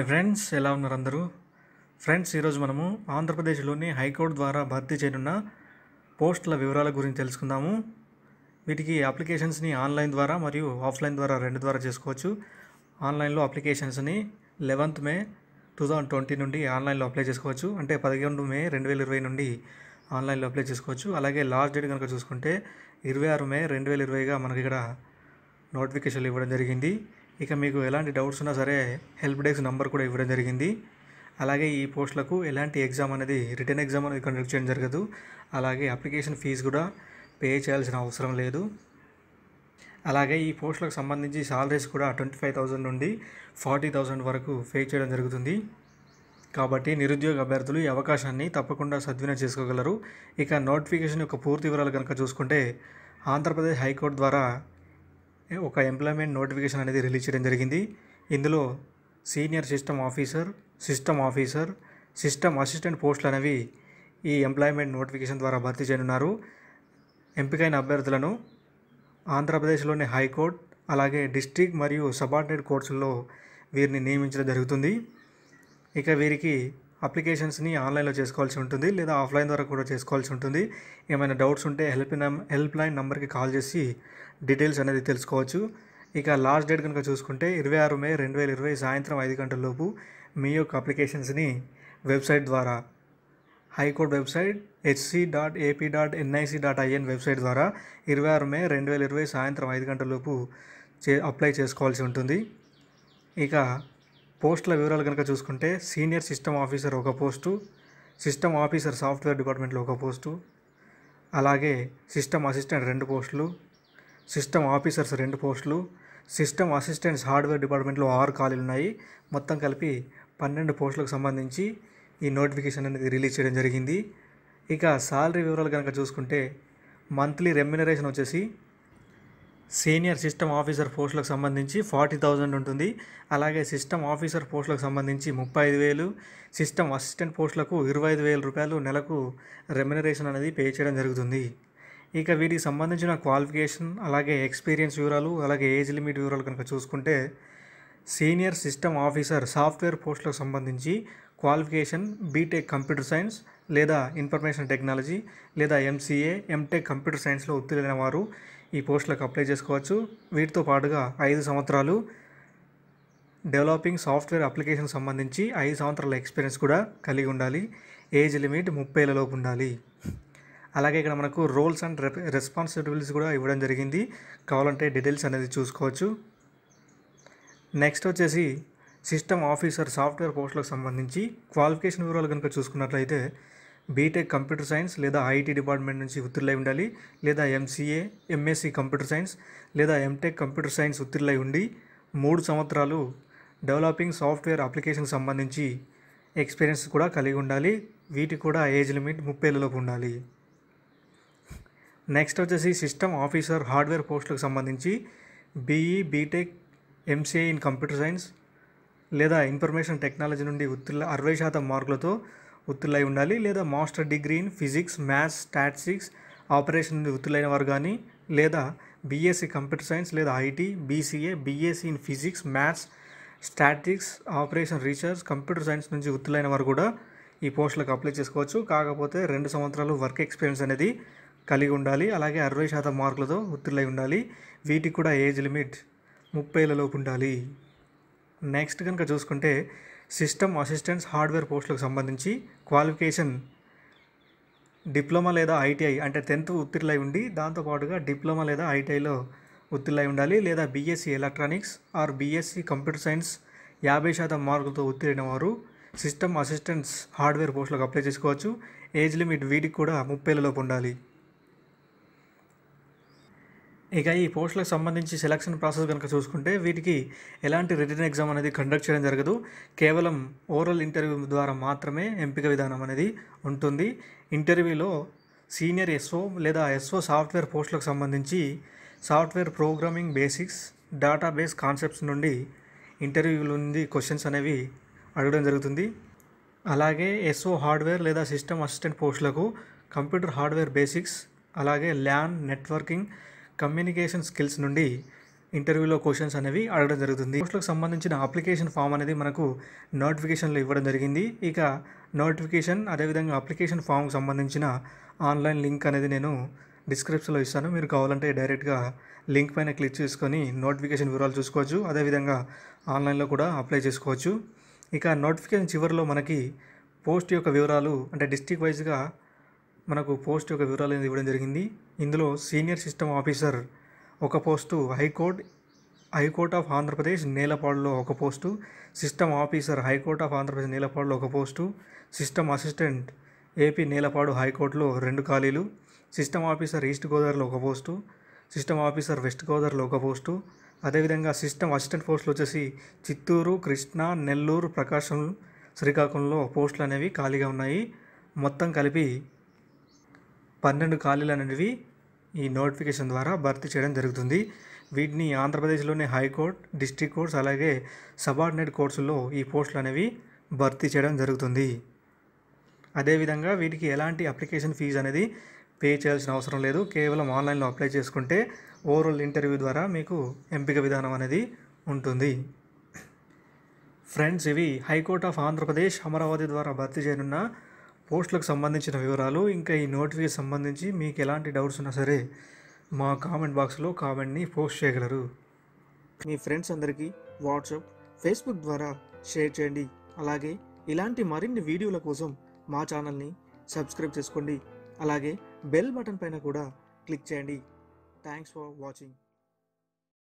hi friends ఎలా ఉన్నారు అందరూ ఫ్రెండ్స్ ఈరోజు మనము ఆంధ్రప్రదేశ్లోని హైకోర్టు ద్వారా భర్తీ చేయనున్న పోస్టుల వివరాల గురించి తెలుసుకుందాము వీటికి అప్లికేషన్స్ని ఆన్లైన్ ద్వారా మరియు ఆఫ్లైన్ ద్వారా రెండు ద్వారా చేసుకోవచ్చు ఆన్లైన్లో అప్లికేషన్స్ని eleventh May two thousand twenty నుండి ఆన్లైన్లో అప్లై చేసుకోవచ్చు అంటే పదిహేను మే రెండు వేల ఇరవై నుండి ఆన్లైన్లో అప్లై చేసుకోవచ్చు అలాగే లాస్ట్ డేట్ కనుక చూసుకుంటే ఇరవై ఆరు మే రెండు వేల ఇరవైగా మనకి ఇక్కడ నోటిఫికేషన్లు ఇవ్వడం జరిగింది ఇక మీకు ఎలాంటి డౌట్స్ ఉన్నా సరే హెల్ప్ డెస్క్ నంబర్ కూడా ఇవ్వడం జరిగింది అలాగే ఈ పోస్టులకు ఎలాంటి ఎగ్జామ్ అనేది రిటర్న్ ఎగ్జామ్ అనేది కండక్ట్ చేయడం జరగదు అలాగే అప్లికేషన్ ఫీజు కూడా పే చేయాల్సిన అవసరం లేదు అలాగే ఈ పోస్టులకు సంబంధించి సాలరీస్ కూడా ట్వంటీ ఫైవ్ థౌజండ్ నుండి ఫార్టీ థౌజండ్ వరకు పే చేయడం జరుగుతుంది కాబట్టి నిరుద్యోగ అభ్యర్థులు ఈ అవకాశాన్ని తప్పకుండా సద్వినియోగం చేసుకోగలరు ఇక నోటిఫికేషన్ యొక్క పూర్తి వివరాలు కనుక చూసుకుంటే ఆంధ్రప్రదేశ్ హైకోర్టు ద్వారా ఒక ఎంప్లాయ్మెంట్ నోటిఫికేషన్ అనేది రిలీజ్ చేయడం జరిగింది ఇందులో senior system officer system officer system assistant పోస్టులు అనేవి ఈ ఎంప్లాయ్మెంట్ నోటిఫికేషన్ ద్వారా భర్తీ చేయనున్నారు ఎంపికైన అభ్యర్థులను ఆంధ్రప్రదేశ్లోని హైకోర్టు అలాగే డిస్ట్రిక్ట్ మరియు సబార్డినేట్ కోర్సుల్లో వీరిని నియమించడం జరుగుతుంది ఇక వీరికి అప్లికేషన్స్ని ఆన్లైన్లో చేసుకోవాల్సి ఉంటుంది లేదా ఆఫ్లైన్ ద్వారా కూడా చేసుకోవాల్సి ఉంటుంది ఏమైనా డౌట్స్ ఉంటే హెల్ప్ హెల్ప్ లైన్ నెంబర్కి కాల్ చేసి డీటెయిల్స్ అనేది తెలుసుకోవచ్చు ఇక లాస్ట్ డేట్ కనుక చూసుకుంటే ఇరవై ఆరు మే రెండు వేల ఇరవై సాయంత్రం ఐదు గంటల లోపు మీ యొక్క అప్లికేషన్స్ని వెబ్సైట్ ద్వారా high court website HC dot AP dot NIC dot IN website ద్వారా ఇరవై ఆరు మే రెండు వేల ఇరవై సాయంత్రం ఐదు గంటల లోపు చే అప్లై చేసుకోవాల్సి ఉంటుంది ఇక పోస్టుల వివరాలు కనుక చూసుకుంటే సీనియర్ సిస్టమ్ ఆఫీసర్ ఒక పోస్టు సిస్టమ్ ఆఫీసర్ సాఫ్ట్వేర్ డిపార్ట్మెంట్లో ఒక పోస్టు అలాగే సిస్టమ్ అసిస్టెంట్ రెండు పోస్టులు సిస్టమ్ ఆఫీసర్స్ రెండు పోస్టులు సిస్టమ్ అసిస్టెంట్స్ హార్డ్వేర్ డిపార్ట్మెంట్లో ఆరు ఖాళీలు ఉన్నాయి మొత్తం కలిపి పన్నెండు పోస్టులకు సంబంధించి ఈ నోటిఫికేషన్ అనేది రిలీజ్ చేయడం జరిగింది ఇక శాలరీ వివరాలు కనుక చూసుకుంటే మంత్లీ రెమ్యునరేషన్ వచ్చేసి సీనియర్ సిస్టమ్ ఆఫీసర్ పోస్టులకు సంబంధించి ఫార్టీ థౌజండ్ ఉంటుంది అలాగే సిస్టమ్ ఆఫీసర్ పోస్టులకు సంబంధించి ముప్పై ఐదు వేలు సిస్టమ్ అసిస్టెంట్ పోస్టులకు ఇరవై ఐదు వేల రూపాయలు నెలకు రెమ్యునరేషన్ అనేది పే చేయడం జరుగుతుంది ఇక వీటికి సంబంధించిన క్వాలిఫికేషన్ అలాగే ఎక్స్పీరియన్స్ వివరాలు అలాగే ఏజ్ లిమిట్ వివరాలు కనుక చూసుకుంటే సీనియర్ సిస్టమ్ ఆఫీసర్ సాఫ్ట్వేర్ పోస్టులకు సంబంధించి క్వాలిఫికేషన్ బీటెక్ కంప్యూటర్ సైన్స్ లేదా ఇన్ఫర్మేషన్ టెక్నాలజీ లేదా ఎంసీఏ ఎంటెక్ కంప్యూటర్ సైన్స్లో ఉత్తీర్ణమైన వారు ఈ పోస్టులకు అప్లై చేసుకోవచ్చు వీటితో పాటుగా ఐదు సంవత్సరాలు డెవలపింగ్ సాఫ్ట్వేర్ అప్లికేషన్ సంబంధించి ఐదు సంవత్సరాల ఎక్స్పీరియన్స్ కూడా కలిగి ఉండాలి ఏజ్ లిమిట్ ముప్పైలలోపు ఉండాలి అలాగే ఇక్కడ మనకు రోల్స్ అండ్ రెస్పాన్సిబిలిటీస్ కూడా ఇవ్వడం జరిగింది కావాలంటే డీటెయిల్స్ అనేది చూసుకోవచ్చు నెక్స్ట్ వచ్చేసి సిస్టమ్ ఆఫీసర్ సాఫ్ట్వేర్ పోస్టులకు సంబంధించి క్వాలిఫికేషన్ వివరాలు కనుక చూసుకున్నట్లయితే బీటెక్ కంప్యూటర్ సైన్స్ లేదా ఐటీ డిపార్ట్మెంట్ నుంచి ఉత్తీర్ణులై ఉండాలి లేదా ఎంసీఏ ఎంఎస్సి కంప్యూటర్ సైన్స్ లేదా ఎంటెక్ కంప్యూటర్ సైన్స్ ఉత్తీర్ణులై ఉండి మూడు సంవత్సరాలు డెవలపింగ్ సాఫ్ట్వేర్ అప్లికేషన్కి సంబంధించి ఎక్స్పీరియన్స్ కూడా కలిగి ఉండాలి వీటి కూడా ఏజ్ లిమిట్ ముప్పై ఏళ్ళలోపు ఉండాలి నెక్స్ట్ వచ్చేసి సిస్టమ్ ఆఫీసర్ హార్డ్వేర్ పోస్టులకు సంబంధించి BE BTech MCA in computer science లేదా ఇన్ఫర్మేషన్ టెక్నాలజీ నుండి ఉత్తీర్ణ అరవై శాతం మార్కులతో వృత్తులై ఉండాలి లేదా master degree in physics maths statistics operation వృత్తులైన వారు కానీ లేదా బీఎస్సీ కంప్యూటర్ సైన్స్ లేదా IT BCA BSc in physics maths statics operation research computer science నుంచి వృత్తులైన వారు కూడా ఈ పోస్టులకు అప్లై చేసుకోవచ్చు కాకపోతే రెండు సంవత్సరాలు వర్క్ ఎక్స్పీరియన్స్ అనేది కలిగి ఉండాలి అలాగే అరవై శాతం మార్కులతో వృత్తులై ఉండాలి వీటికి కూడా ఏజ్ లిమిట్ ముప్పైలలోపు ఉండాలి నెక్స్ట్ కనుక చూసుకుంటే సిస్టమ్ అసిస్టెంట్స్ హార్డ్వేర్ పోస్టులకు సంబంధించి క్వాలిఫికేషన్ డిప్లొమా లేదా ఐటీఐ అంటే టెన్త్ ఉత్తీర్ణులై ఉండి దాంతోపాటుగా డిప్లొమా లేదా ఐటీఐలో ఉత్తీర్ణులై ఉండాలి లేదా BSc electronics or BSc computer science యాభై శాతం మార్కులతో ఉత్తీర్ణ వారు సిస్టమ్ అసిస్టెంట్స్ హార్డ్వేర్ పోస్టులకు అప్లై చేసుకోవచ్చు ఏజ్ లిమిట్ వీటికి కూడా ముప్పైలలోపు ఉండాలి ఇక ఈ పోస్టులకు సంబంధించి సెలక్షన్ ప్రాసెస్ కనుక చూసుకుంటే వీటికి ఎలాంటి రిటర్న్ ఎగ్జామ్ అనేది కండక్ట్ చేయడం జరగదు కేవలం ఓరల్ ఇంటర్వ్యూ ద్వారా మాత్రమే ఎంపిక విధానం అనేది ఉంటుంది ఇంటర్వ్యూలో సీనియర్ ఎస్ఓ లేదా ఎస్ఓ సాఫ్ట్వేర్ పోస్టులకు సంబంధించి software programming basics database concepts నుండి ఇంటర్వ్యూల నుండి క్వశ్చన్స్ అనేవి అడగడం జరుగుతుంది అలాగే ఎస్ఓ హార్డ్వేర్ లేదా సిస్టమ్ అసిస్టెంట్ పోస్టులకు కంప్యూటర్ హార్డ్వేర్ బేసిక్స్ అలాగే ల్యాన్ నెట్వర్కింగ్ కమ్యూనికేషన్ స్కిల్స్ నుండి ఇంటర్వ్యూలో క్వశ్చన్స్ అనేవి అడగడం జరుగుతుంది పోస్టులకు సంబంధించిన అప్లికేషన్ ఫామ్ అనేది మనకు నోటిఫికేషన్లో ఇవ్వడం జరిగింది ఇక నోటిఫికేషన్ అదేవిధంగా అప్లికేషన్ ఫామ్కి సంబంధించిన ఆన్లైన్ లింక్ అనేది నేను డిస్క్రిప్షన్లో ఇస్తాను మీరు కావాలంటే డైరెక్ట్గా లింక్ పైన క్లిక్ చేసుకొని నోటిఫికేషన్ వివరాలు చూసుకోవచ్చు అదేవిధంగా ఆన్లైన్లో కూడా అప్లై చేసుకోవచ్చు ఇక నోటిఫికేషన్ చివరిలో మనకి పోస్ట్ యొక్క వివరాలు అంటే డిస్టిక్ వైజ్గా మనకు పోస్ట్ యొక్క వివరాలు అనేది ఇవ్వడం జరిగింది ఇందులో సీనియర్ సిస్టమ్ ఆఫీసర్ ఒక post high court high court of Andhra Pradesh నేలపాడులో ఒక post system officer high court of Andhra Pradesh నేలపాడులో ఒక post system assistant AP Nelapadu హైకోర్టులో రెండు ఖాళీలు సిస్టమ్ ఆఫీసర్ ఈస్ట్ గోదావరిలో ఒక పోస్టు సిస్టమ్ ఆఫీసర్ వెస్ట్ గోదావరిలో ఒక పోస్టు అదేవిధంగా సిస్టమ్ అసిస్టెంట్ పోస్టులు వచ్చేసి చిత్తూరు కృష్ణా నెల్లూరు ప్రకాశం శ్రీకాకుళంలో పోస్టులు అనేవి ఖాళీగా ఉన్నాయి మొత్తం కలిపి పన్నెండు ఖాళీలు అనేవి ఈ నోటిఫికేషన్ ద్వారా భర్తీ చేయడం జరుగుతుంది వీటిని ఆంధ్రప్రదేశ్లోని హైకోర్టు డిస్టిక్ కోర్ట్స్ అలాగే సబార్డినేట్ కోర్సుల్లో ఈ పోస్టులు అనేవి భర్తీ చేయడం జరుగుతుంది అదేవిధంగా వీటికి ఎలాంటి అప్లికేషన్ ఫీజు అనేది పే చేయాల్సిన అవసరం లేదు కేవలం ఆన్లైన్లో అప్లై చేసుకుంటే ఓవరాల్ ఇంటర్వ్యూ ద్వారా మీకు ఎంపిక విధానం అనేది ఉంటుంది ఫ్రెండ్స్ ఇవి హైకోర్ట్ ఆఫ్ ఆంధ్రప్రదేశ్ అమరావతి ద్వారా భర్తీ చేయనున్న పోస్టులకు సంబంధించిన వివరాలు ఇంకా ఈ నోటిఫికేషన్ సంబంధించి మీకు ఎలాంటి డౌట్స్ ఉన్నా సరే మా కామెంట్ బాక్స్లో కామెంట్ని పోస్ట్ చేయగలరు మీ ఫ్రెండ్స్ అందరికీ వాట్సాప్ ఫేస్బుక్ ద్వారా షేర్ చేయండి అలాగే ఇలాంటి మరిన్ని వీడియోల కోసం మా ఛానల్ని సబ్స్క్రైబ్ చేసుకోండి అలాగే బెల్ బటన్ పైన కూడా క్లిక్ చేయండి థ్యాంక్స్ ఫర్ వాచింగ్